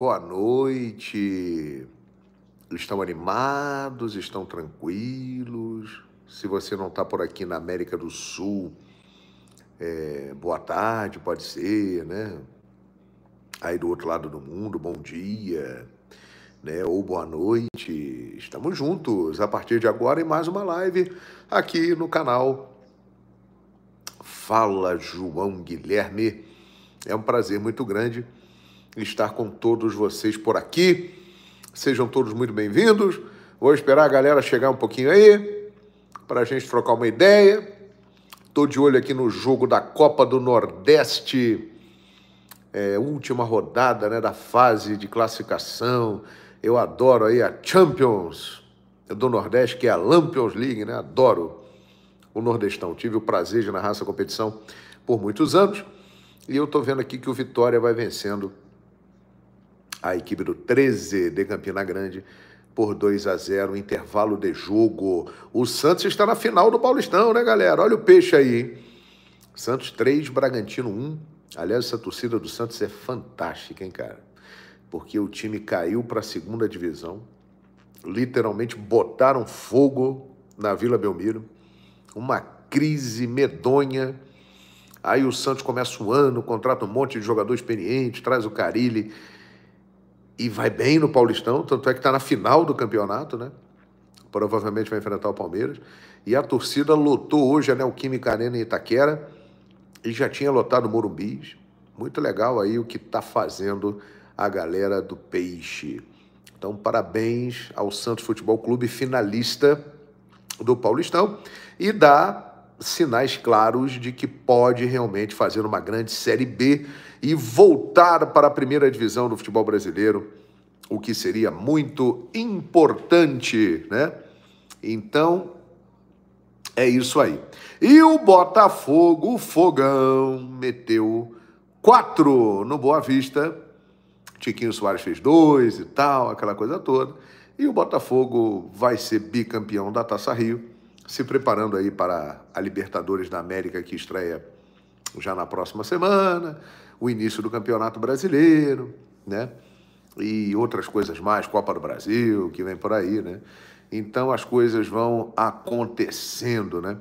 Boa noite. Estão animados? Estão tranquilos? Se você não está por aqui na América do Sul, é, boa tarde, pode ser, né? Aí do outro lado do mundo, bom dia, né? Ou boa noite. Estamos juntos a partir de agora em mais uma live aqui no canal. Fala João Guilherme. É um prazer muito grande estar com todos vocês por aqui. Sejam todos muito bem-vindos. Vou esperar a galera chegar um pouquinho aí para a gente trocar uma ideia. Estou de olho aqui no jogo da Copa do Nordeste, é, última rodada né, da fase de classificação. Eu adoro aí a Champions do Nordeste, que é a Lampions League, né? Adoro o Nordestão. Tive o prazer de narrar essa competição por muitos anos. E eu estou vendo aqui que o Vitória vai vencendo a equipe do 13 de Campina Grande por 2 a 0 intervalo de jogo. O Santos está na final do Paulistão, né, galera? Olha o peixe aí. Hein? Santos 3, Bragantino 1. Aliás, essa torcida do Santos é fantástica, hein, cara? Porque o time caiu para a segunda divisão. Literalmente botaram fogo na Vila Belmiro. Uma crise medonha. Aí o Santos começa o ano, contrata um monte de jogador experiente, traz o Carilli e vai bem no Paulistão, tanto é que está na final do campeonato, né? Provavelmente vai enfrentar o Palmeiras. E a torcida lotou hoje a Neoquímica Arena em Itaquera e já tinha lotado o Morumbis. Muito legal aí o que está fazendo a galera do Peixe. Então, parabéns ao Santos Futebol Clube, finalista do Paulistão, e dá sinais claros de que pode realmente fazer uma grande Série B e voltar para a primeira divisão do futebol brasileiro, o que seria muito importante, né? Então, é isso aí. E o Botafogo, o Fogão, meteu quatro no Boa Vista. Tiquinho Soares fez dois e tal, aquela coisa toda. E o Botafogo vai ser bicampeão da Taça Rio, se preparando aí para a Libertadores da América que estreia já na próxima semana o início do Campeonato Brasileiro, né? E outras coisas mais, Copa do Brasil, que vem por aí, né? Então as coisas vão acontecendo, né?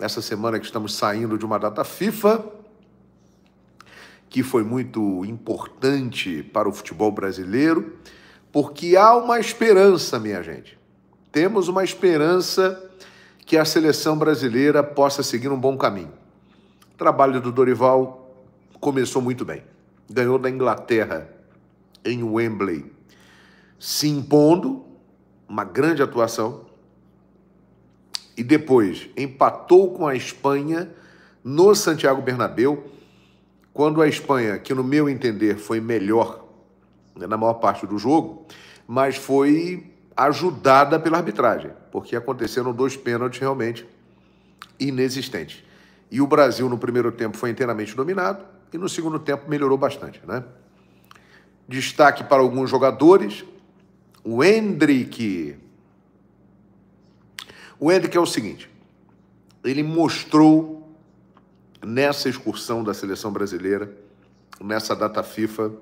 Essa semana que estamos saindo de uma data FIFA, que foi muito importante para o futebol brasileiro, porque há uma esperança, minha gente. Temos uma esperança que a seleção brasileira possa seguir um bom caminho. O trabalho do Dorival começou muito bem. Ganhou da Inglaterra em Wembley, se impondo, uma grande atuação. E depois empatou com a Espanha no Santiago Bernabeu, quando a Espanha, que no meu entender foi melhor né, na maior parte do jogo, mas foi ajudada pela arbitragem, porque aconteceram dois pênaltis realmente inexistentes. E o Brasil no primeiro tempo foi inteiramente dominado, e no segundo tempo melhorou bastante, né? Destaque para alguns jogadores. O Hendrick. O Hendrick é o seguinte: ele mostrou nessa excursão da seleção brasileira, nessa data FIFA,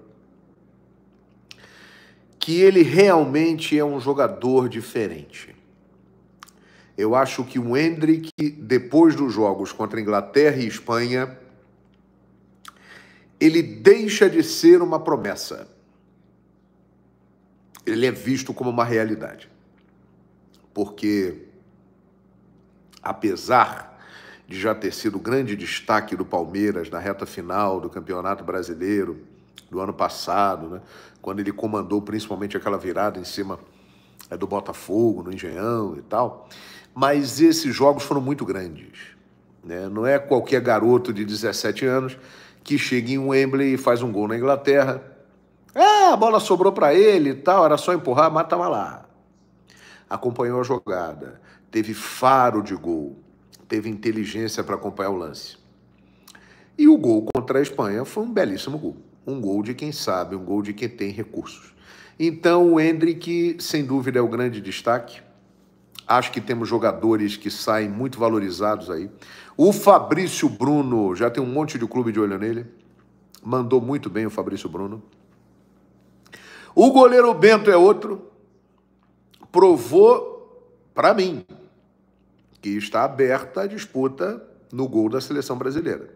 que ele realmente é um jogador diferente. Eu acho que o Hendrick, depois dos jogos contra Inglaterra e Espanha, ele deixa de ser uma promessa. Ele é visto como uma realidade. Porque, apesar de já ter sido grande destaque do Palmeiras na reta final do Campeonato Brasileiro do ano passado, né? quando ele comandou principalmente aquela virada em cima é, do Botafogo, no Engenhão e tal, mas esses jogos foram muito grandes. Né? Não é qualquer garoto de 17 anos que chega em Wembley e faz um gol na Inglaterra. Ah, a bola sobrou para ele e tal, era só empurrar, matava lá. Acompanhou a jogada, teve faro de gol, teve inteligência para acompanhar o lance. E o gol contra a Espanha foi um belíssimo gol. Um gol de quem sabe, um gol de quem tem recursos. Então o Hendrick, sem dúvida, é o grande destaque. Acho que temos jogadores que saem muito valorizados aí. O Fabrício Bruno, já tem um monte de clube de olho nele. Mandou muito bem o Fabrício Bruno. O goleiro Bento é outro. Provou para mim que está aberta a disputa no gol da seleção brasileira.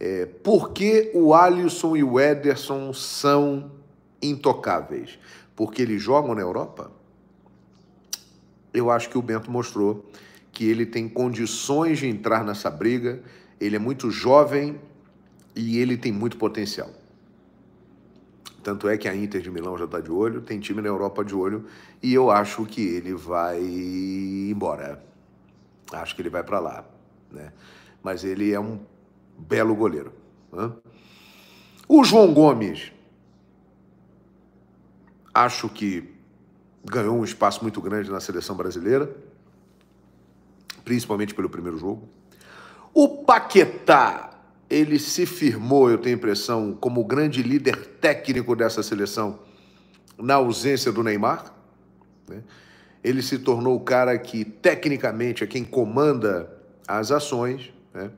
É, por que o Alisson e o Ederson são intocáveis? Porque eles jogam na Europa? eu acho que o Bento mostrou que ele tem condições de entrar nessa briga, ele é muito jovem e ele tem muito potencial. Tanto é que a Inter de Milão já está de olho, tem time na Europa de olho, e eu acho que ele vai embora. Acho que ele vai para lá. Né? Mas ele é um belo goleiro. Né? O João Gomes. Acho que ganhou um espaço muito grande na seleção brasileira, principalmente pelo primeiro jogo. O Paquetá, ele se firmou, eu tenho a impressão, como o grande líder técnico dessa seleção na ausência do Neymar. Né? Ele se tornou o cara que tecnicamente é quem comanda as ações. Né?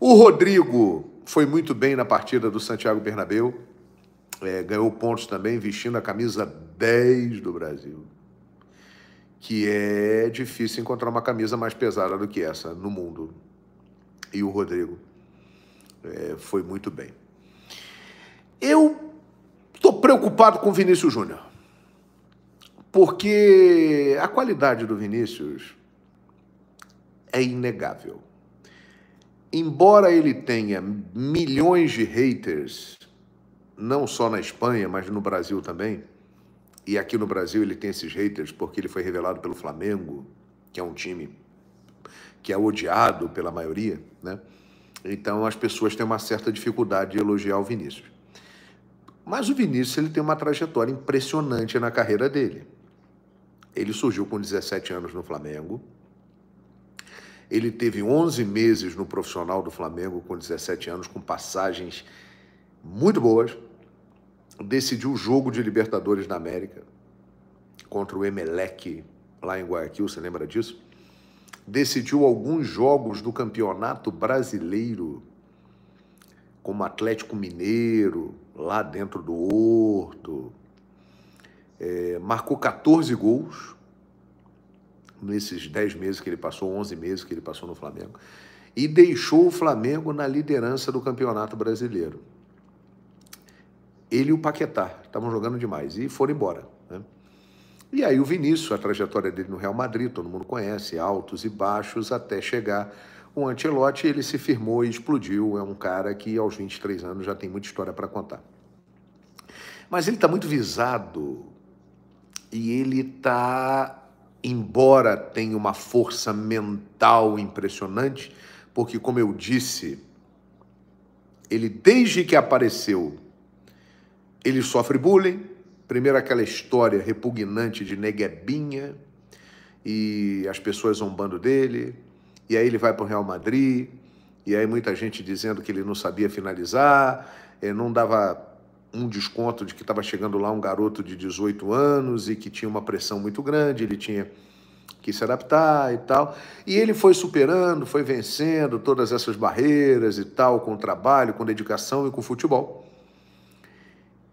O Rodrigo foi muito bem na partida do Santiago Bernabeu é, ganhou pontos também vestindo a camisa 10 do Brasil. Que é difícil encontrar uma camisa mais pesada do que essa no mundo. E o Rodrigo é, foi muito bem. Eu estou preocupado com o Vinícius Júnior. Porque a qualidade do Vinícius é inegável. Embora ele tenha milhões de haters, não só na Espanha, mas no Brasil também. E aqui no Brasil ele tem esses haters porque ele foi revelado pelo Flamengo, que é um time que é odiado pela maioria, né? Então as pessoas têm uma certa dificuldade de elogiar o Vinícius. Mas o Vinícius ele tem uma trajetória impressionante na carreira dele. Ele surgiu com 17 anos no Flamengo. Ele teve 11 meses no profissional do Flamengo com 17 anos, com passagens muito boas decidiu o jogo de Libertadores da América contra o Emelec lá em Guayaquil, você lembra disso? Decidiu alguns jogos do Campeonato Brasileiro, como Atlético Mineiro, lá dentro do Horto. É, marcou 14 gols nesses 10 meses que ele passou, 11 meses que ele passou no Flamengo. E deixou o Flamengo na liderança do Campeonato Brasileiro ele e o Paquetá, estavam jogando demais e foram embora. Né? E aí o Vinícius, a trajetória dele no Real Madrid, todo mundo conhece, altos e baixos, até chegar o Ancelotti, ele se firmou e explodiu, é um cara que aos 23 anos já tem muita história para contar. Mas ele está muito visado e ele está, embora tenha uma força mental impressionante, porque como eu disse, ele desde que apareceu ele sofre bullying, primeiro aquela história repugnante de neguebinha e as pessoas zombando dele, e aí ele vai para o Real Madrid, e aí muita gente dizendo que ele não sabia finalizar, é, não dava um desconto de que estava chegando lá um garoto de 18 anos e que tinha uma pressão muito grande, ele tinha que se adaptar e tal. E ele foi superando, foi vencendo todas essas barreiras e tal, com o trabalho, com dedicação e com o futebol.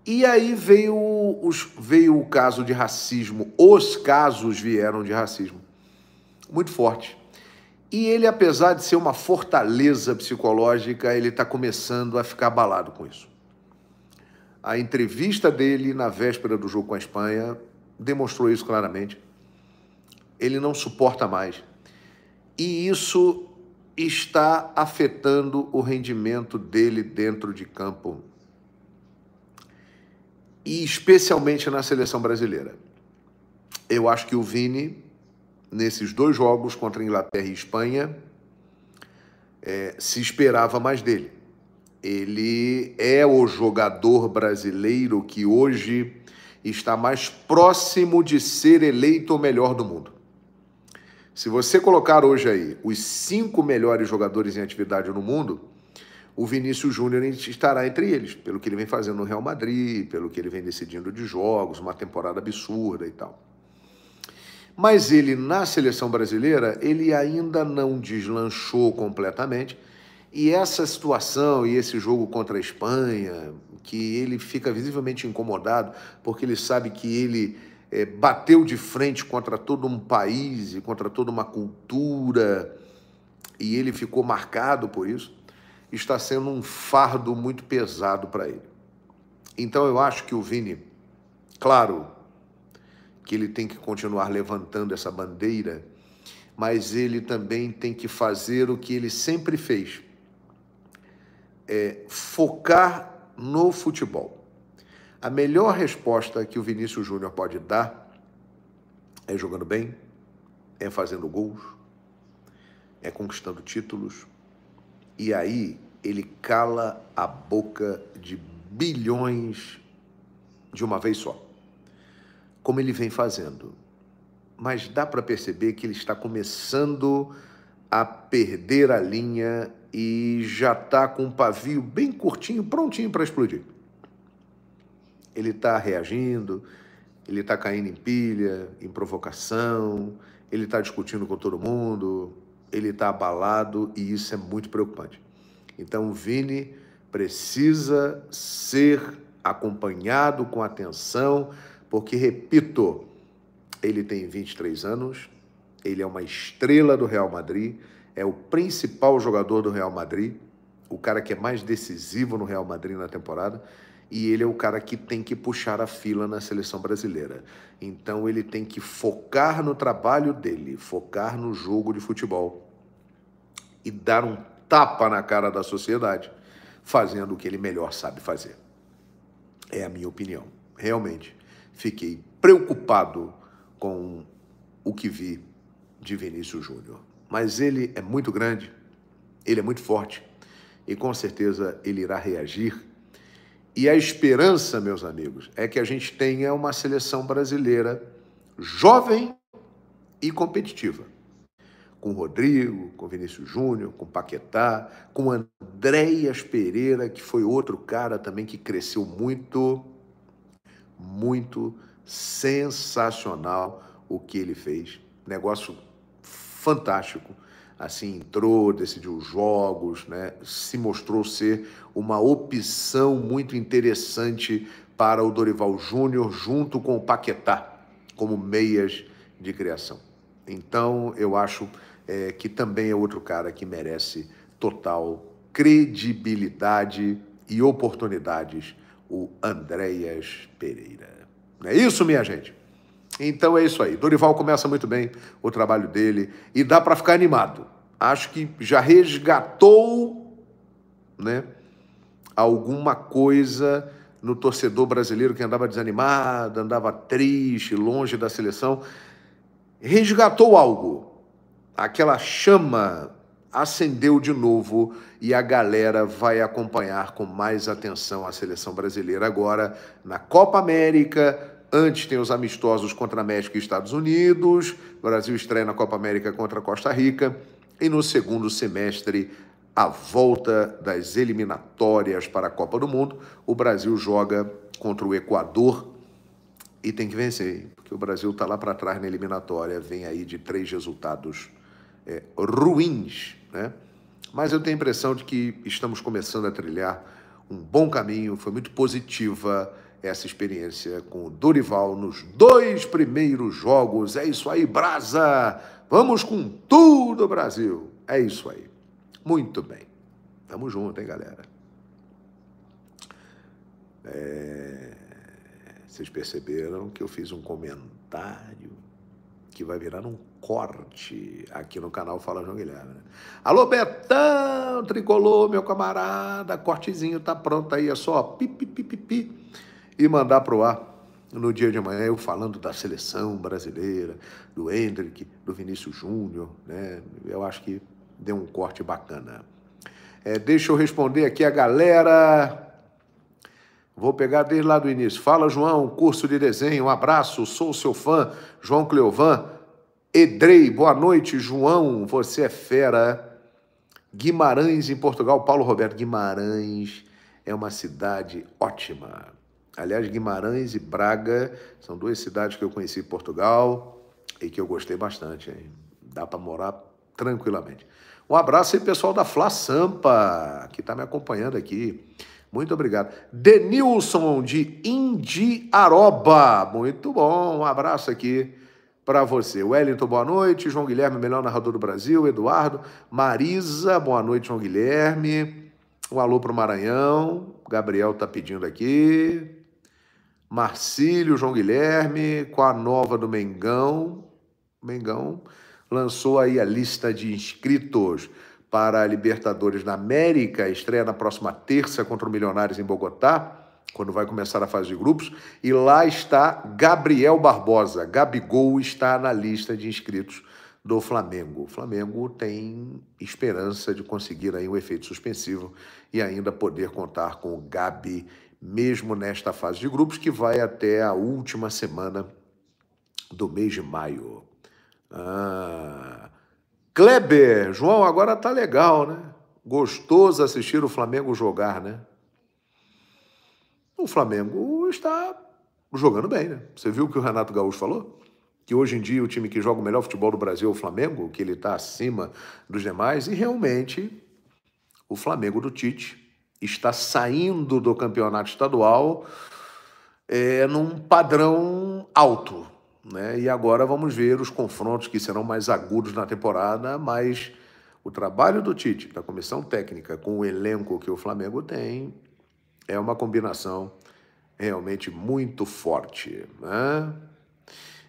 E aí veio, os, veio o caso de racismo, os casos vieram de racismo, muito forte. E ele, apesar de ser uma fortaleza psicológica, ele está começando a ficar abalado com isso. A entrevista dele na véspera do jogo com a Espanha demonstrou isso claramente. Ele não suporta mais. E isso está afetando o rendimento dele dentro de campo e especialmente na seleção brasileira. Eu acho que o Vini, nesses dois jogos contra Inglaterra e Espanha, é, se esperava mais dele. Ele é o jogador brasileiro que hoje está mais próximo de ser eleito o melhor do mundo. Se você colocar hoje aí os cinco melhores jogadores em atividade no mundo, o Vinícius Júnior estará entre eles, pelo que ele vem fazendo no Real Madrid, pelo que ele vem decidindo de jogos, uma temporada absurda e tal. Mas ele na seleção brasileira, ele ainda não deslanchou completamente. E essa situação e esse jogo contra a Espanha, que ele fica visivelmente incomodado, porque ele sabe que ele é, bateu de frente contra todo um país e contra toda uma cultura, e ele ficou marcado por isso está sendo um fardo muito pesado para ele. Então eu acho que o Vini, claro, que ele tem que continuar levantando essa bandeira, mas ele também tem que fazer o que ele sempre fez: é focar no futebol. A melhor resposta que o Vinícius Júnior pode dar é jogando bem, é fazendo gols, é conquistando títulos, e aí ele cala a boca de bilhões de uma vez só, como ele vem fazendo. Mas dá para perceber que ele está começando a perder a linha e já está com um pavio bem curtinho, prontinho para explodir. Ele está reagindo, ele está caindo em pilha, em provocação, ele está discutindo com todo mundo, ele está abalado e isso é muito preocupante. Então, o Vini precisa ser acompanhado com atenção, porque, repito, ele tem 23 anos, ele é uma estrela do Real Madrid, é o principal jogador do Real Madrid, o cara que é mais decisivo no Real Madrid na temporada e ele é o cara que tem que puxar a fila na seleção brasileira. Então ele tem que focar no trabalho dele, focar no jogo de futebol e dar um tapa na cara da sociedade, fazendo o que ele melhor sabe fazer. É a minha opinião. Realmente fiquei preocupado com o que vi de Vinícius Júnior. Mas ele é muito grande, ele é muito forte e com certeza ele irá reagir e a esperança, meus amigos, é que a gente tenha uma seleção brasileira jovem e competitiva. Com Rodrigo, com Vinícius Júnior, com Paquetá, com Andréias Pereira, que foi outro cara também que cresceu muito, muito sensacional o que ele fez. Negócio fantástico assim entrou, decidiu jogos, né? se mostrou ser uma opção muito interessante para o Dorival Júnior junto com o Paquetá como meias de criação. Então eu acho é, que também é outro cara que merece total credibilidade e oportunidades, o Andréas Pereira. Não é isso, minha gente? Então é isso aí. Dorival começa muito bem o trabalho dele e dá para ficar animado. Acho que já resgatou, né, alguma coisa no torcedor brasileiro que andava desanimado, andava triste, longe da seleção. Resgatou algo. Aquela chama acendeu de novo e a galera vai acompanhar com mais atenção a seleção brasileira agora na Copa América Antes tem os amistosos contra México e Estados Unidos. O Brasil estreia na Copa América contra Costa Rica. E no segundo semestre, a volta das eliminatórias para a Copa do Mundo. O Brasil joga contra o Equador e tem que vencer, porque o Brasil está lá para trás na eliminatória. Vem aí de três resultados é, ruins, né? Mas eu tenho a impressão de que estamos começando a trilhar um bom caminho. Foi muito positiva essa experiência com o Dorival nos dois primeiros jogos. É isso aí, Brasa! Vamos com tudo, Brasil! É isso aí. Muito bem. Tamo junto, hein, galera? É... Vocês perceberam que eu fiz um comentário que vai virar um corte aqui no canal Fala João Guilherme. Né? Alô, Betão, tricolor, meu camarada, cortezinho tá pronto aí, é só Pi, pi, pi, pi e mandar para o ar no dia de amanhã, eu falando da seleção brasileira, do Hendrick, do Vinícius Júnior, né? Eu acho que deu um corte bacana. É, deixa eu responder aqui a galera. Vou pegar desde lá do início. Fala, João, curso de desenho, um abraço, sou seu fã, João Cleovan. Edrei, boa noite, João, você é fera. Guimarães, em Portugal, Paulo Roberto. Guimarães é uma cidade ótima. Aliás, Guimarães e Braga são duas cidades que eu conheci em Portugal e que eu gostei bastante. Hein? Dá para morar tranquilamente. Um abraço aí, pessoal da Fla Sampa, que está me acompanhando aqui. Muito obrigado. Denilson de Indiaroba. Muito bom. Um abraço aqui para você. Wellington, boa noite. João Guilherme, melhor narrador do Brasil. Eduardo. Marisa, boa noite, João Guilherme. Um alô para o Maranhão. Gabriel tá pedindo aqui. Marcílio, João Guilherme, com a nova do Mengão. Mengão lançou aí a lista de inscritos para a Libertadores na América, estreia na próxima terça contra o Milionários em Bogotá, quando vai começar a fase de grupos, e lá está Gabriel Barbosa. Gabigol está na lista de inscritos do Flamengo. O Flamengo tem esperança de conseguir aí um efeito suspensivo e ainda poder contar com o Gabi mesmo nesta fase de grupos, que vai até a última semana do mês de maio. Ah, Kleber, João, agora tá legal, né? Gostoso assistir o Flamengo jogar, né? O Flamengo está jogando bem, né? Você viu o que o Renato Gaúcho falou? Que hoje em dia o time que joga o melhor futebol do Brasil é o Flamengo, que ele está acima dos demais, e realmente o Flamengo do Tite está saindo do campeonato estadual é, num padrão alto. Né? E agora vamos ver os confrontos que serão mais agudos na temporada, mas o trabalho do Tite, da comissão técnica, com o elenco que o Flamengo tem, é uma combinação realmente muito forte. Né?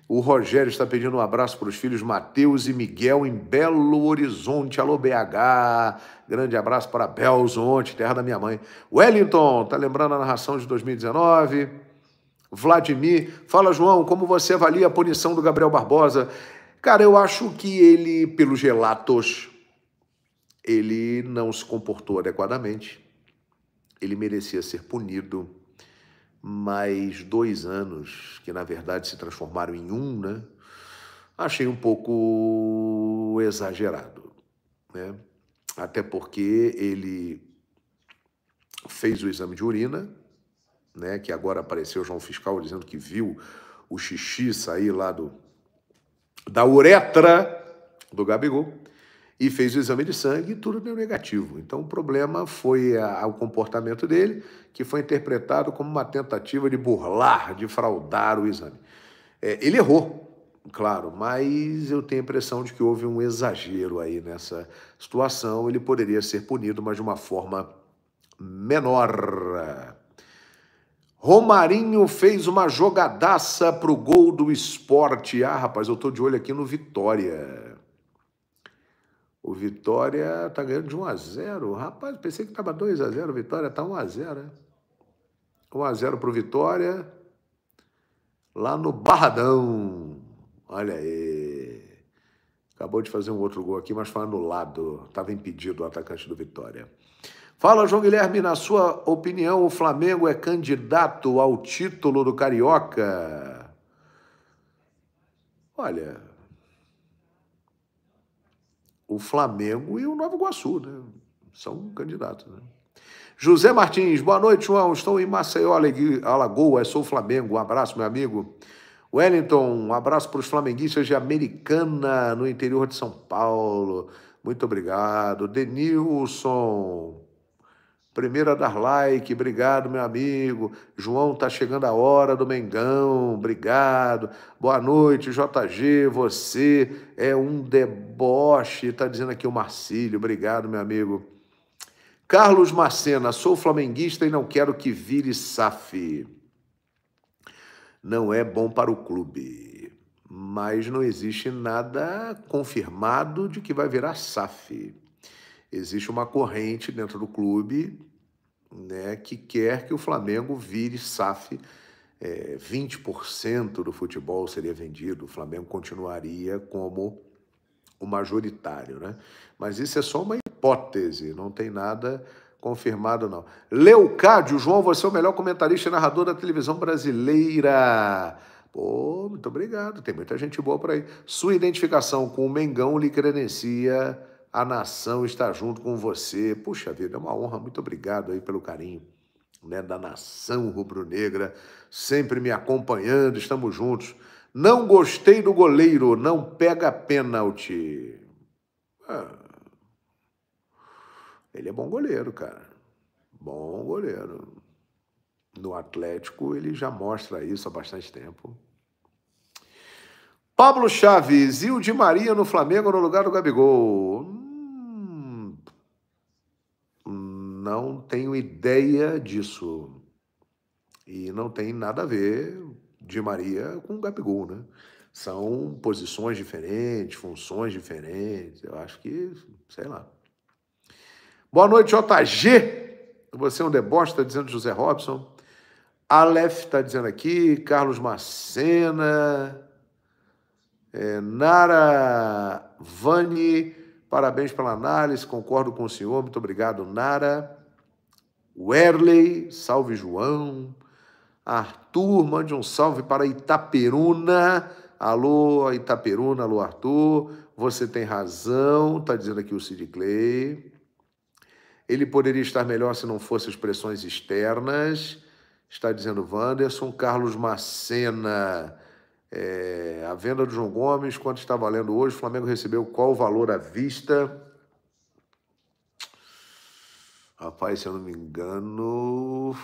O Rogério está pedindo um abraço para os filhos Matheus e Miguel em Belo Horizonte. Alô, BH. Grande abraço para Belzonte, terra da minha mãe. Wellington, está lembrando a narração de 2019. Vladimir, fala João, como você avalia a punição do Gabriel Barbosa? Cara, eu acho que ele, pelos relatos, ele não se comportou adequadamente. Ele merecia ser punido mais dois anos, que na verdade se transformaram em um, né? Achei um pouco exagerado, né? Até porque ele fez o exame de urina, né? Que agora apareceu já um fiscal dizendo que viu o xixi sair lá do, da uretra do Gabigol e fez o exame de sangue e tudo deu negativo. Então o problema foi a, o comportamento dele, que foi interpretado como uma tentativa de burlar, de fraudar o exame. É, ele errou, claro, mas eu tenho a impressão de que houve um exagero aí nessa situação. Ele poderia ser punido, mas de uma forma menor. Romarinho fez uma jogadaça pro gol do esporte. Ah, rapaz, eu tô de olho aqui no Vitória. O Vitória está ganhando de 1 a 0. Rapaz, pensei que estava 2 a 0. O Vitória está 1 a 0, né? 1 a 0 para o Vitória. Lá no Barradão. Olha aí. Acabou de fazer um outro gol aqui, mas foi anulado. Estava impedido o atacante do Vitória. Fala, João Guilherme. Na sua opinião, o Flamengo é candidato ao título do Carioca? Olha, o Flamengo e o Nova Iguaçu, né? São candidatos, né? José Martins, boa noite, João. Estou em Maceió, Alagoas, sou Flamengo. Um abraço, meu amigo. Wellington, um abraço para os flamenguistas de Americana, no interior de São Paulo. Muito obrigado. Denilson, Primeiro a dar like, obrigado, meu amigo. João, tá chegando a hora do Mengão, obrigado. Boa noite, JG, você é um deboche, tá dizendo aqui o Marcílio, obrigado, meu amigo. Carlos Macena, sou flamenguista e não quero que vire SAF. Não é bom para o clube, mas não existe nada confirmado de que vai virar SAF existe uma corrente dentro do clube né, que quer que o Flamengo vire SAF. É, 20% do futebol seria vendido, o Flamengo continuaria como o majoritário. Né? Mas isso é só uma hipótese, não tem nada confirmado, não. Leocádio, João, você é o melhor comentarista e narrador da televisão brasileira. Pô, muito obrigado, tem muita gente boa por aí. Sua identificação com o Mengão lhe credencia a nação está junto com você. Puxa vida, é uma honra. Muito obrigado aí pelo carinho né, da nação rubro-negra, sempre me acompanhando. Estamos juntos. Não gostei do goleiro, não pega pênalti. Ah. ele é bom goleiro, cara. Bom goleiro. No Atlético, ele já mostra isso há bastante tempo. Pablo Chaves e o Di Maria no Flamengo no lugar do Gabigol. não tenho ideia disso. E não tem nada a ver de Maria com Gabigol, né? São posições diferentes, funções diferentes. Eu acho que, sei lá. Boa noite, JG. Você é um deboche, está dizendo José Robson. Aleph está dizendo aqui, Carlos Macena, é, Nara Vani. Parabéns pela análise, concordo com o senhor. Muito obrigado, Nara. Werley, salve João. Arthur, mande um salve para Itaperuna. Alô, Itaperuna, alô, Arthur. Você tem razão, está dizendo aqui o Sid Clay. Ele poderia estar melhor se não fossem as pressões externas, está dizendo Wanderson. Carlos Macena. É, a venda do João Gomes, quanto está valendo hoje? O Flamengo recebeu qual valor à vista? Rapaz, se eu não me engano,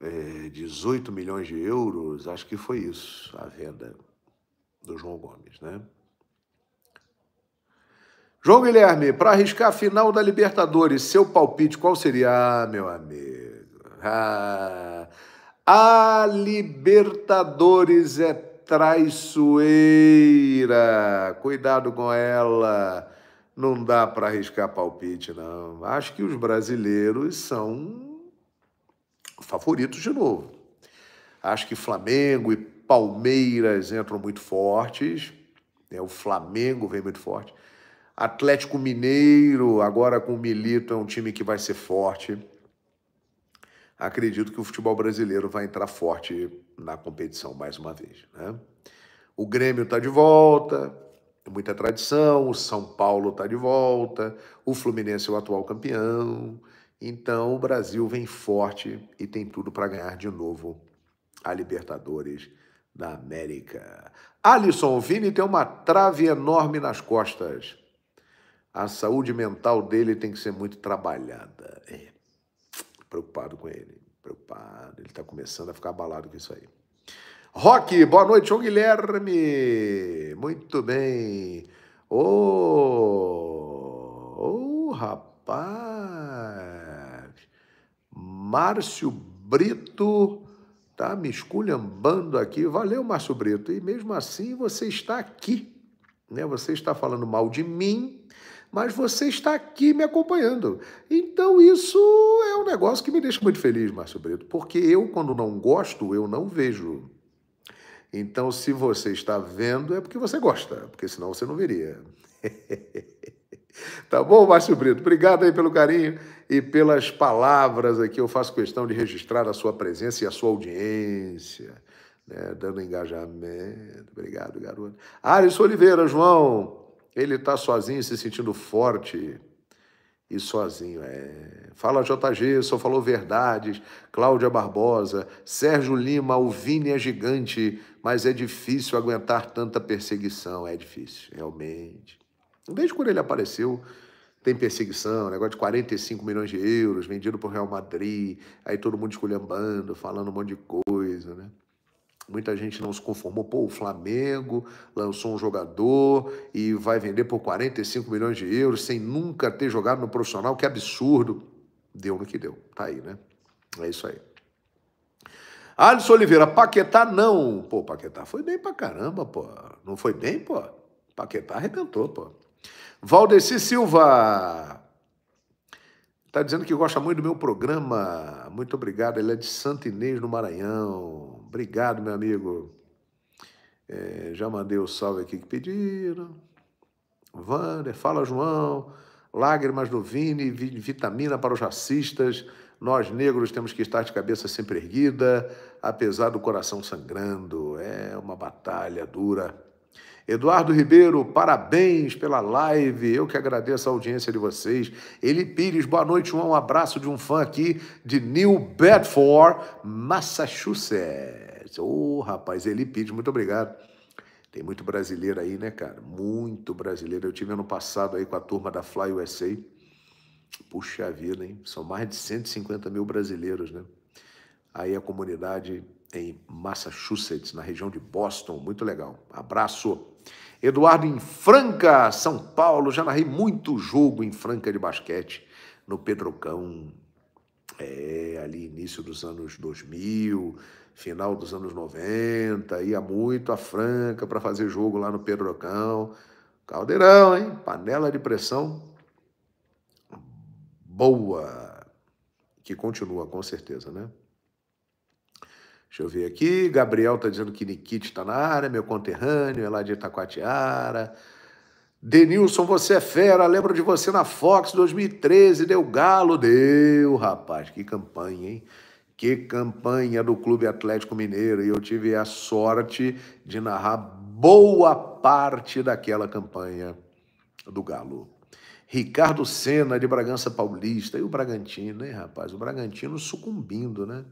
é, 18 milhões de euros, acho que foi isso a venda do João Gomes, né? João Guilherme, para arriscar a final da Libertadores, seu palpite qual seria? Ah, meu amigo. Ah, a Libertadores é traiçoeira. Cuidado com ela. Não dá para arriscar palpite, não. Acho que os brasileiros são favoritos de novo. Acho que Flamengo e Palmeiras entram muito fortes. É O Flamengo vem muito forte. Atlético Mineiro, agora com o Milito, é um time que vai ser forte acredito que o futebol brasileiro vai entrar forte na competição mais uma vez. Né? O Grêmio está de volta, muita tradição, o São Paulo está de volta, o Fluminense é o atual campeão. Então o Brasil vem forte e tem tudo para ganhar de novo a Libertadores da América. Alisson Vini tem uma trave enorme nas costas. A saúde mental dele tem que ser muito trabalhada. É preocupado com ele. Preocupado. Ele está começando a ficar abalado com isso aí. Rock, boa noite, João Guilherme. Muito bem. Ô, oh, oh, rapaz. Márcio Brito tá me esculhambando aqui. Valeu, Márcio Brito. E mesmo assim você está aqui, né? Você está falando mal de mim mas você está aqui me acompanhando. Então isso é um negócio que me deixa muito feliz, Márcio Brito, porque eu, quando não gosto, eu não vejo. Então, se você está vendo, é porque você gosta, porque senão você não veria. tá bom, Márcio Brito? Obrigado aí pelo carinho e pelas palavras aqui. Eu faço questão de registrar a sua presença e a sua audiência, né? dando engajamento. Obrigado, garoto. Alisson Oliveira, João. Ele está sozinho, se sentindo forte e sozinho. É. Fala JG, só falou verdades. Cláudia Barbosa, Sérgio Lima, o Vini é gigante, mas é difícil aguentar tanta perseguição. É difícil, realmente. Desde quando ele apareceu, tem perseguição, negócio de 45 milhões de euros vendido para o Real Madrid, aí todo mundo esculhambando, falando um monte de coisa, né? Muita gente não se conformou, pô, o Flamengo lançou um jogador e vai vender por 45 milhões de euros sem nunca ter jogado no profissional, que absurdo. Deu no que deu, tá aí, né? É isso aí. Alisson Oliveira, Paquetá não. Pô, Paquetá foi bem pra caramba, pô. Não foi bem, pô? Paquetá arrebentou, pô. Valdeci Silva, Está dizendo que gosta muito do meu programa. Muito obrigado. Ele é de Santa Inês, no Maranhão. Obrigado, meu amigo. É, já mandei o salve aqui que pediram. Vander, fala, João. Lágrimas do Vini, vitamina para os racistas. Nós, negros, temos que estar de cabeça sempre erguida, apesar do coração sangrando. É uma batalha dura. Eduardo Ribeiro, parabéns pela live. Eu que agradeço a audiência de vocês. Eli Pires, boa noite. João. Um abraço de um fã aqui de New Bedford, Massachusetts. Ô, oh, rapaz, Eli Pires, muito obrigado. Tem muito brasileiro aí, né, cara? Muito brasileiro. Eu tive ano passado aí com a turma da Fly USA. Puxa vida, hein? São mais de 150 mil brasileiros, né? Aí a comunidade em Massachusetts, na região de Boston. Muito legal. Abraço. Eduardo em Franca, São Paulo. Já narrei muito jogo em Franca de basquete no Pedrocão. É, ali início dos anos 2000, final dos anos 90, ia muito a Franca para fazer jogo lá no Pedrocão. Caldeirão, hein? Panela de pressão boa, que continua com certeza, né? Deixa eu ver aqui. Gabriel está dizendo que Nikit está na área, meu conterrâneo, é lá de Itacoatiara. Denilson, você é fera, lembro de você na Fox 2013, deu galo, deu, rapaz, que campanha, hein? Que campanha do Clube Atlético Mineiro, e eu tive a sorte de narrar boa parte daquela campanha do Galo. Ricardo Senna, de Bragança Paulista, e o Bragantino, hein, rapaz? O Bragantino sucumbindo, né?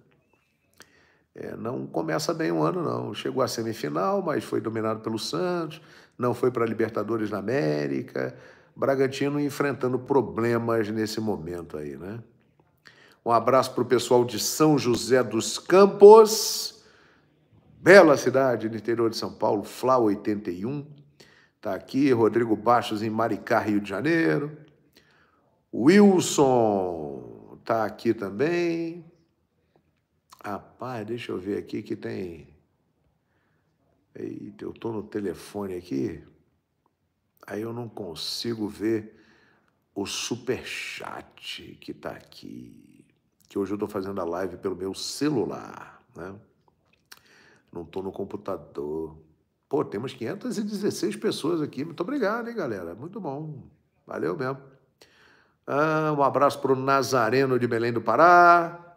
É, não começa bem o ano, não. Chegou à semifinal, mas foi dominado pelo Santos, não foi para a Libertadores na América. Bragantino enfrentando problemas nesse momento aí, né? Um abraço para o pessoal de São José dos Campos, bela cidade no interior de São Paulo, Flau 81. Tá aqui, Rodrigo Baixos em Maricá, Rio de Janeiro. Wilson tá aqui também. Rapaz, deixa eu ver aqui que tem. Eita, eu tô no telefone aqui, aí eu não consigo ver o super chat que tá aqui. Que hoje eu tô fazendo a live pelo meu celular, né? Não tô no computador. Pô, temos 516 pessoas aqui. Muito obrigado, hein, galera? Muito bom. Valeu mesmo. Ah, um abraço pro Nazareno de Belém do Pará.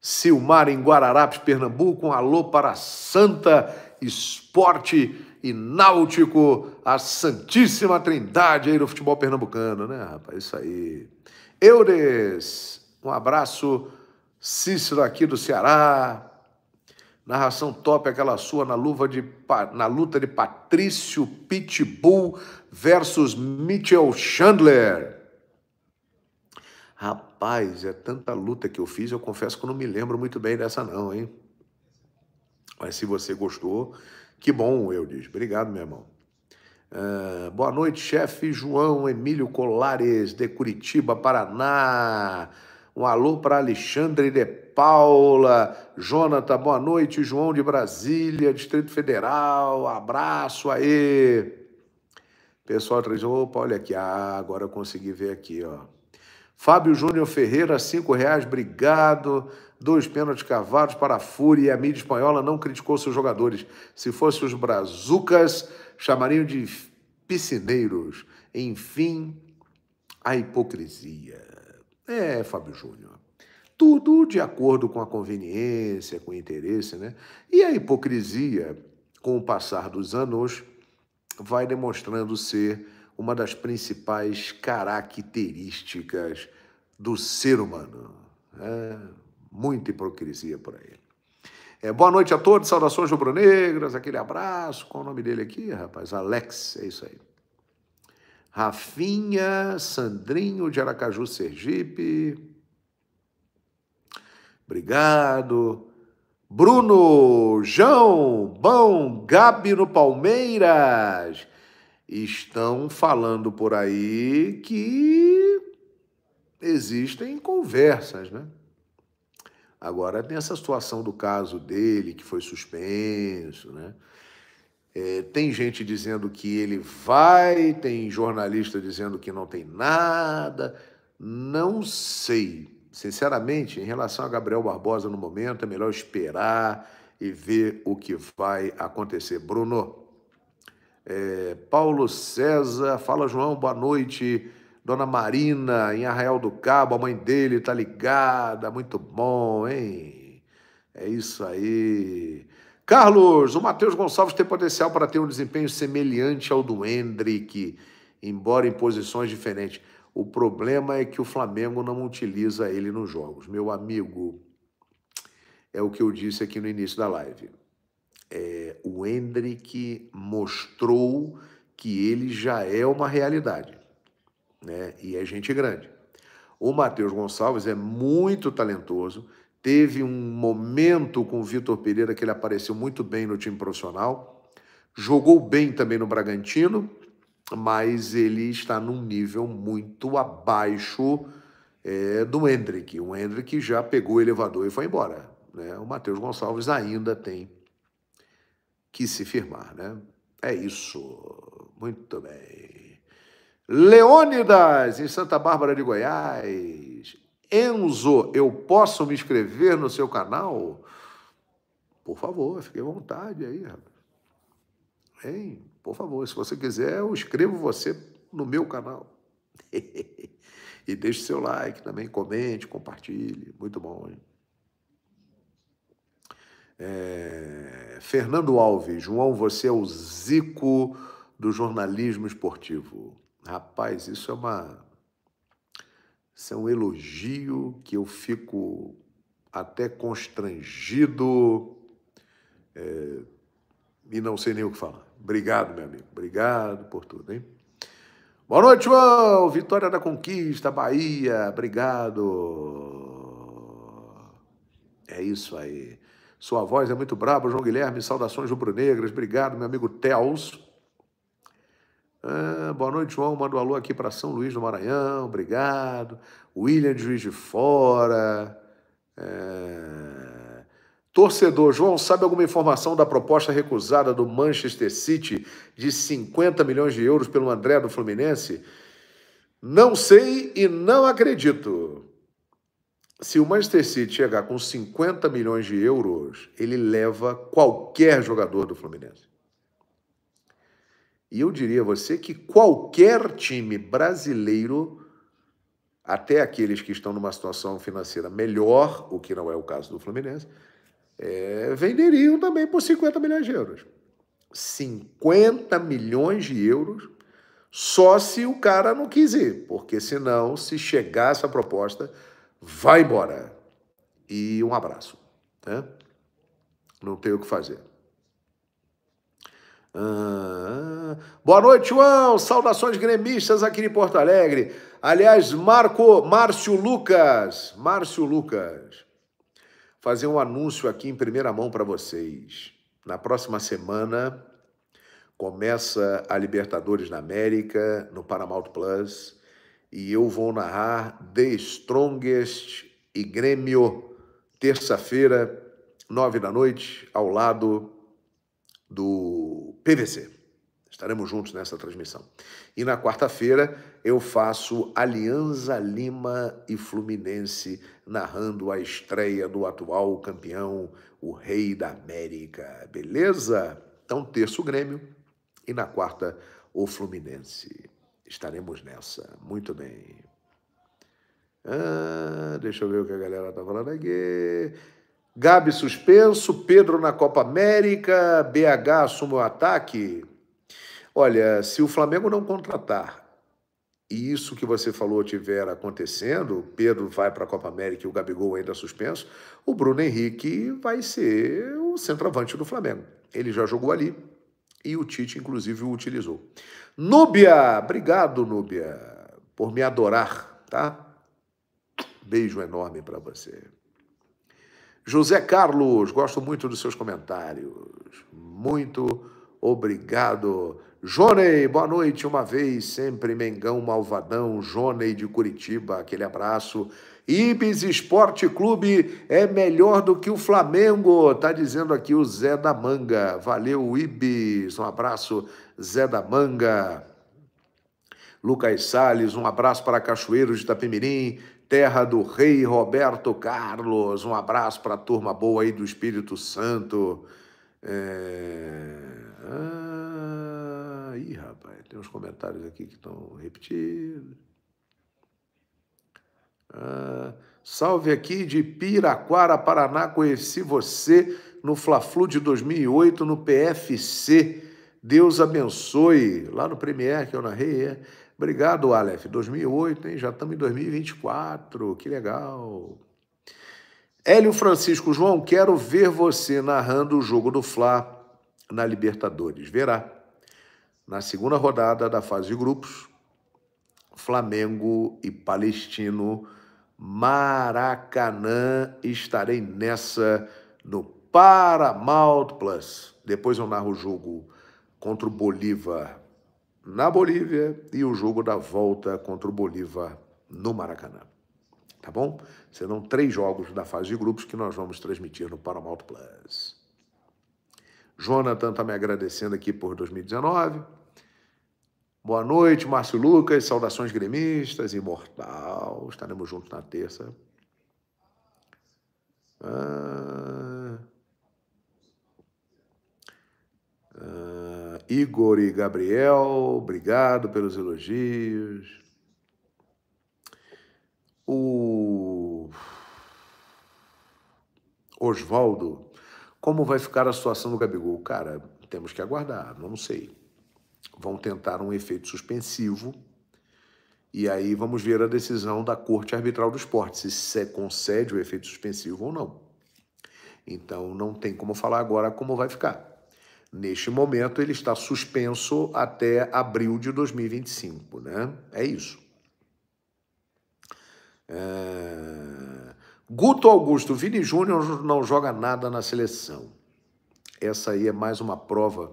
Silmar em Guararapes, Pernambuco. Um alô para Santa Esporte e Náutico, a Santíssima Trindade aí do futebol pernambucano, né, rapaz? Isso aí. Eudes, um abraço. Cícero aqui do Ceará. Narração top aquela sua na, luva de, na luta de Patrício Pitbull versus Mitchell Chandler. Rapaz, Rapaz, é tanta luta que eu fiz, eu confesso que eu não me lembro muito bem dessa não, hein? Mas se você gostou, que bom, eu disse. Obrigado, meu irmão. Uh, boa noite, chefe João Emílio Colares, de Curitiba, Paraná. Um alô para Alexandre de Paula. Jonathan, boa noite. João de Brasília, Distrito Federal. Abraço aí. Pessoal, opa, olha aqui. Ah, agora eu consegui ver aqui, ó. Fábio Júnior Ferreira, cinco reais, obrigado. Dois pênaltis cavados para a Fúria e a mídia espanhola não criticou seus jogadores. Se fossem os brazucas, chamariam de piscineiros. Enfim, a hipocrisia. É, Fábio Júnior. Tudo de acordo com a conveniência, com o interesse, né? E a hipocrisia, com o passar dos anos, vai demonstrando ser uma das principais características do ser humano. É muita hipocrisia por aí. É, boa noite a todos, saudações rubro-negras, aquele abraço. Qual o nome dele aqui, rapaz? Alex, é isso aí. Rafinha, Sandrinho de Aracaju, Sergipe. Obrigado. Bruno, João, Bom, Gabi no Palmeiras estão falando por aí que existem conversas, né? Agora tem essa situação do caso dele que foi suspenso, né? É, tem gente dizendo que ele vai, tem jornalista dizendo que não tem nada. Não sei. Sinceramente, em relação a Gabriel Barbosa no momento, é melhor esperar e ver o que vai acontecer. Bruno, é, Paulo César, fala João, boa noite. Dona Marina, em Arraial do Cabo, a mãe dele tá ligada, muito bom, hein? É isso aí. Carlos, o Matheus Gonçalves tem potencial para ter um desempenho semelhante ao do Hendrick, embora em posições diferentes. O problema é que o Flamengo não utiliza ele nos jogos. Meu amigo, é o que eu disse aqui no início da live é, o Hendrick mostrou que ele já é uma realidade, né? E é gente grande. O Matheus Gonçalves é muito talentoso, teve um momento com o Vitor Pereira que ele apareceu muito bem no time profissional, jogou bem também no Bragantino, mas ele está num nível muito abaixo é, do Hendrick. O Hendrick já pegou o elevador e foi embora. Né? O Matheus Gonçalves ainda tem que se firmar, né? É isso. Muito bem. Leônidas, em Santa Bárbara de Goiás. Enzo, eu posso me inscrever no seu canal? Por favor, fique à vontade aí, Hein? Por favor, se você quiser, eu inscrevo você no meu canal. e deixe seu like também, comente, compartilhe. Muito bom, hein? É... Fernando Alves, João, você é o Zico do jornalismo esportivo. Rapaz, isso é uma. Isso é um elogio que eu fico até constrangido é... e não sei nem o que falar. Obrigado, meu amigo. Obrigado por tudo, hein? Boa noite, João! Vitória da Conquista, Bahia. Obrigado. É isso aí. Sua voz é muito braba, João Guilherme. Saudações rubro-negras. Obrigado, meu amigo Tels. Ah, boa noite, João. Manda um alô aqui para São Luís do Maranhão. Obrigado. William de Juiz de Fora. É... Torcedor, João, sabe alguma informação da proposta recusada do Manchester City de 50 milhões de euros pelo André do Fluminense? Não sei e não acredito se o Manchester City chegar com 50 milhões de euros, ele leva qualquer jogador do Fluminense. E eu diria a você que qualquer time brasileiro, até aqueles que estão numa situação financeira melhor, o que não é o caso do Fluminense, é, venderiam também por 50 milhões de euros. 50 milhões de euros só se o cara não quis ir, porque senão, se chegasse a proposta, vai embora. E um abraço. Né? Não tem o que fazer. Ah, boa noite, João. Saudações gremistas aqui de Porto Alegre. Aliás, Marco, Márcio Lucas, Márcio Lucas, fazer um anúncio aqui em primeira mão para vocês. Na próxima semana começa a Libertadores na América, no Paramount Plus e eu vou narrar The Strongest e Grêmio, terça-feira, nove da noite, ao lado do PVC. Estaremos juntos nessa transmissão. E na quarta-feira eu faço Alianza Lima e Fluminense, narrando a estreia do atual campeão, o Rei da América. Beleza? Então, terço o Grêmio e na quarta o Fluminense. Estaremos nessa. Muito bem. Ah, deixa eu ver o que a galera tá falando aqui. Gabi suspenso, Pedro na Copa América, BH assume o ataque. Olha, se o Flamengo não contratar e isso que você falou tiver acontecendo, Pedro vai para a Copa América e o Gabigol ainda suspenso, o Bruno Henrique vai ser o centroavante do Flamengo. Ele já jogou ali, e o Tite, inclusive, o utilizou. Núbia, obrigado, Núbia, por me adorar, tá? Beijo enorme para você. José Carlos, gosto muito dos seus comentários. Muito obrigado. Jonei, boa noite uma vez, sempre Mengão Malvadão, Jonei de Curitiba, aquele abraço. Ibis Esporte Clube é melhor do que o Flamengo, tá dizendo aqui o Zé da Manga. Valeu, Ibis. Um abraço, Zé da Manga. Lucas Sales, um abraço para Cachoeiros de Itapemirim, terra do rei Roberto Carlos. Um abraço para a turma boa aí do Espírito Santo. É... Ah... Ih, rapaz, tem uns comentários aqui que estão repetidos. Ah, salve aqui de Piraquara, Paraná. Conheci você no Fla-Flu de 2008 no PFC. Deus abençoe. Lá no Premier que eu narrei, é. Obrigado, Aleph. 2008, hein? Já estamos em 2024. Que legal. Hélio Francisco João, quero ver você narrando o jogo do Fla na Libertadores. Verá. Na segunda rodada da fase de grupos, Flamengo e Palestino Maracanã. Estarei nessa no Paramount Plus. Depois eu narro o jogo contra o Bolívar na Bolívia e o jogo da volta contra o Bolívar no Maracanã. Tá bom? Serão três jogos da fase de grupos que nós vamos transmitir no Paramount Plus. Jonathan está me agradecendo aqui por 2019. Boa noite, Márcio Lucas, saudações gremistas, imortal. Estaremos juntos na terça. Ah, ah, Igor e Gabriel, obrigado pelos elogios. O Oswaldo, como vai ficar a situação do Gabigol? Cara, temos que aguardar, não sei vão tentar um efeito suspensivo. E aí vamos ver a decisão da Corte Arbitral do Esporte, se concede o efeito suspensivo ou não. Então não tem como falar agora como vai ficar. Neste momento ele está suspenso até abril de 2025, né? É isso. É... Guto Augusto, Vini Júnior não joga nada na seleção. Essa aí é mais uma prova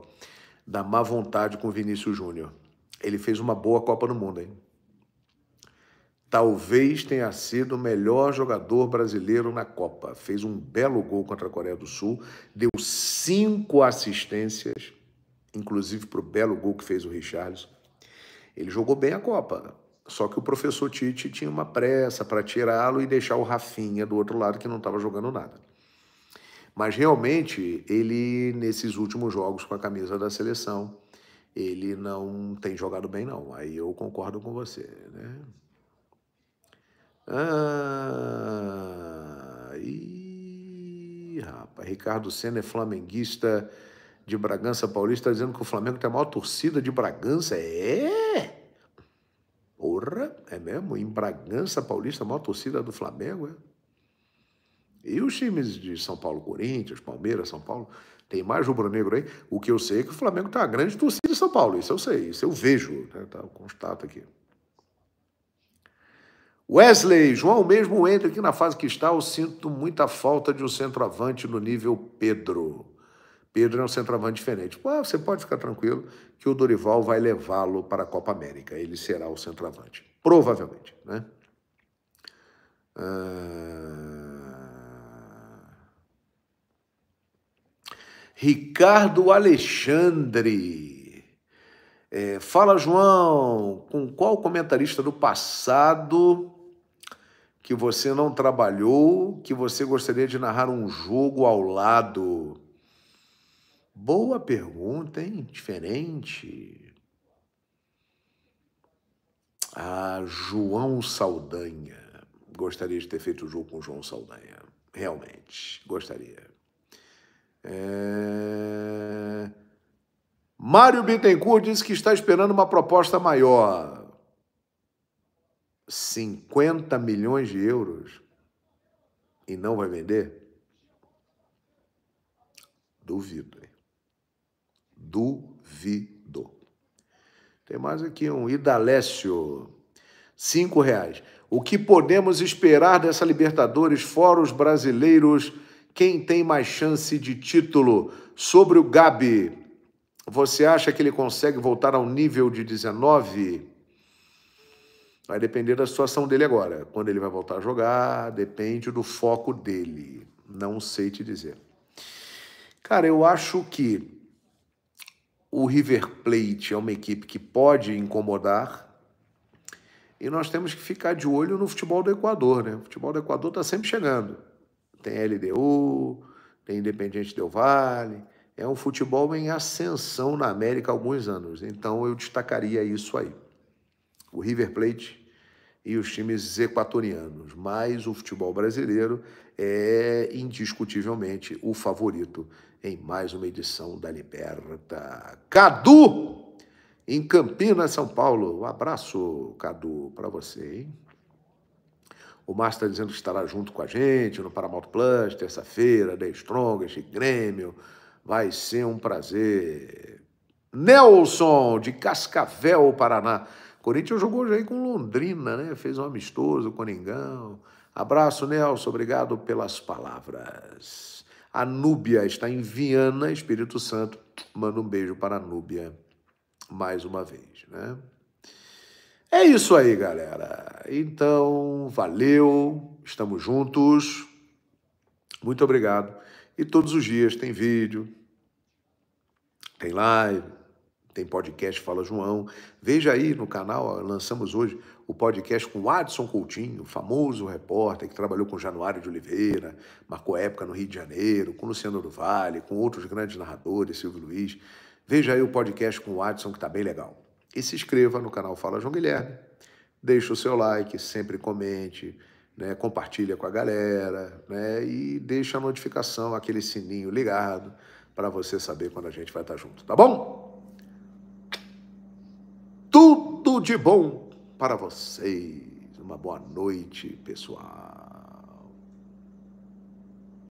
da má vontade com o Vinícius Júnior. Ele fez uma boa Copa do Mundo, hein? Talvez tenha sido o melhor jogador brasileiro na Copa. Fez um belo gol contra a Coreia do Sul, deu cinco assistências, inclusive para o belo gol que fez o Richarlison. Ele jogou bem a Copa, só que o professor Tite tinha uma pressa para tirá-lo e deixar o Rafinha do outro lado que não estava jogando nada. Mas realmente ele nesses últimos jogos com a camisa da seleção ele não tem jogado bem não. Aí eu concordo com você, né? Ah, ih, rapaz, Ricardo Senna é flamenguista de Bragança Paulista, dizendo que o Flamengo tem a maior torcida de Bragança. É! Porra, é mesmo? Em Bragança Paulista, a maior torcida do Flamengo, é? E os times de São Paulo, Corinthians, Palmeiras, São Paulo, tem mais rubro-negro aí. O que eu sei é que o Flamengo está a grande torcida de São Paulo. Isso eu sei, isso eu vejo, né? tá, eu constato aqui. Wesley, João, mesmo entre aqui na fase que está, eu sinto muita falta de um centroavante no nível Pedro. Pedro é um centroavante diferente. Ah, você pode ficar tranquilo que o Dorival vai levá-lo para a Copa América. Ele será o centroavante. Provavelmente, né? Ah... Ricardo Alexandre. É, fala, João, com qual comentarista do passado que você não trabalhou, que você gostaria de narrar um jogo ao lado? Boa pergunta, hein? Diferente. Ah, João Saldanha. Gostaria de ter feito o jogo com João Saldanha. Realmente, gostaria. É... Mário Bittencourt disse que está esperando uma proposta maior. 50 milhões de euros e não vai vender? Duvido. Hein? Duvido. Tem mais aqui um Idalécio. Cinco reais. O que podemos esperar dessa Libertadores fora os brasileiros quem tem mais chance de título. Sobre o Gabi, você acha que ele consegue voltar ao nível de 19? Vai depender da situação dele agora. Quando ele vai voltar a jogar, depende do foco dele. Não sei te dizer. Cara, eu acho que o River Plate é uma equipe que pode incomodar. E nós temos que ficar de olho no futebol do Equador, né? O futebol do Equador está sempre chegando tem LDU, tem Independente Del Vale. É um futebol em ascensão na América há alguns anos. Então eu destacaria isso aí. O River Plate e os times equatorianos. Mas o futebol brasileiro é indiscutivelmente o favorito em mais uma edição da Liberta. Cadu! Em Campinas, São Paulo. Um abraço, Cadu, para você, hein? O Márcio está dizendo que estará junto com a gente no Paramount Plus, terça-feira, The Strongest, Grêmio. Vai ser um prazer. Nelson, de Cascavel, Paraná. Corinthians jogou já aí com Londrina, né? Fez um amistoso, Coringão. Abraço, Nelson. Obrigado pelas palavras. A Núbia está em Viana, Espírito Santo. Manda um beijo para a Núbia mais uma vez, né? É isso aí, galera. Então, valeu, estamos juntos. Muito obrigado. E todos os dias tem vídeo, tem live, tem podcast Fala João. Veja aí no canal, lançamos hoje o podcast com o Adson Coutinho, famoso repórter que trabalhou com Januário de Oliveira, marcou época no Rio de Janeiro, com Luciano do Vale, com outros grandes narradores, Silvio Luiz. Veja aí o podcast com o Adson, que está bem legal e se inscreva no canal Fala João Guilherme. Deixe o seu like, sempre comente, né, compartilha com a galera né, e deixa a notificação, aquele sininho ligado para você saber quando a gente vai estar tá junto, tá bom? Tudo de bom para vocês. Uma boa noite, pessoal.